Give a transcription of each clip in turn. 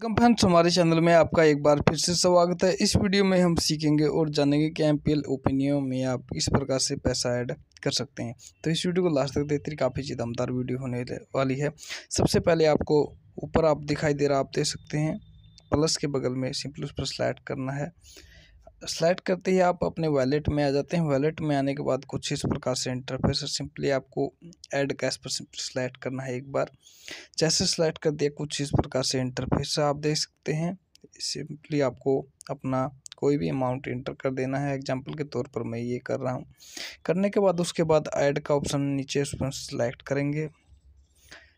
welcome friends हमारे channel में आपका एक बार फिर से स्वागत है इस वीडियो में हम सीखेंगे और जानेंगे कि एम पी में आप इस प्रकार से पैसा ऐड कर सकते हैं तो इस वीडियो को लास्ट तक देखते काफ़ी चीज़ दमदार वीडियो होने वाली है सबसे पहले आपको ऊपर आप दिखाई दे रहा आप दे सकते हैं प्लस के बगल में सिंपल उस पर स्लाइड करना है स्लाइड करते ही आप अपने वैलेट में आ जाते हैं वैलेट में आने के बाद कुछ इस प्रकार से इंटरफेस है सिंपली आपको ऐड कैश पर स्लाइड करना है एक बार जैसे स्लाइड कर दिया कुछ इस प्रकार से इंटरफेस आप देख सकते हैं सिंपली आपको अपना कोई भी अमाउंट इंटर कर देना है एग्जाम्पल के तौर पर मैं ये कर रहा हूँ करने के बाद उसके बाद ऐड का ऑप्शन नीचे उस पर सेलेक्ट करेंगे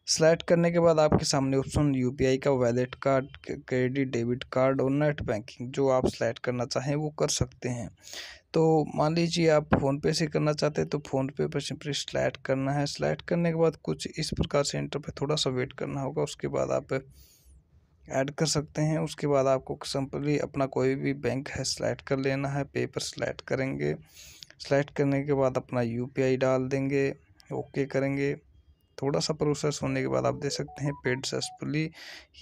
सेलेक्ट करने के बाद आपके सामने ऑप्शन यूपीआई का wallet card credit debit card और नेट बैंकिंग जो आप सेलेक्ट करना चाहें वो कर सकते हैं तो मान लीजिए आप फ़ोनपे से करना चाहते हैं तो फ़ोनपे पर सिंपली सेलेक्ट करना है सेलेक्ट करने के बाद कुछ इस प्रकार से इंटर पर थोड़ा सा वेट करना होगा उसके बाद आप ऐड कर सकते हैं उसके बाद आपको सिंपली अपना कोई भी बैंक है सेलेक्ट कर लेना है पे पर सेलेक्ट करेंगे सेलेक्ट करने के बाद अपना यूपीआई डाल देंगे ओके करेंगे थोड़ा सा प्रोसेस होने के बाद आप दे सकते हैं पेड सक्सेसफुली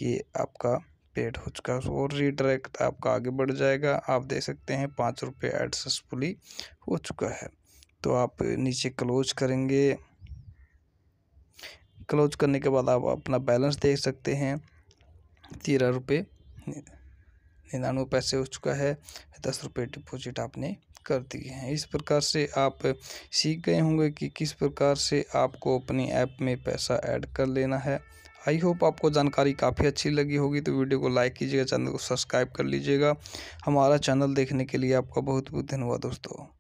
ये आपका पेड हो चुका है और रिडायरेक्ट आपका आगे बढ़ जाएगा आप दे सकते हैं पाँच रुपये एड सक्सेसफुली हो चुका है तो आप नीचे क्लोज करेंगे क्लोज करने के बाद आप अपना बैलेंस देख सकते हैं तेरह रुपये निन्यानवे पैसे हो चुका है दस रुपये डिपोजिट आपने कर दी हैं इस प्रकार से आप सीख गए होंगे कि किस प्रकार से आपको अपने ऐप में पैसा ऐड कर लेना है आई होप आपको जानकारी काफ़ी अच्छी लगी होगी तो वीडियो को लाइक कीजिएगा चैनल को सब्सक्राइब कर लीजिएगा हमारा चैनल देखने के लिए आपका बहुत बहुत धन्यवाद दोस्तों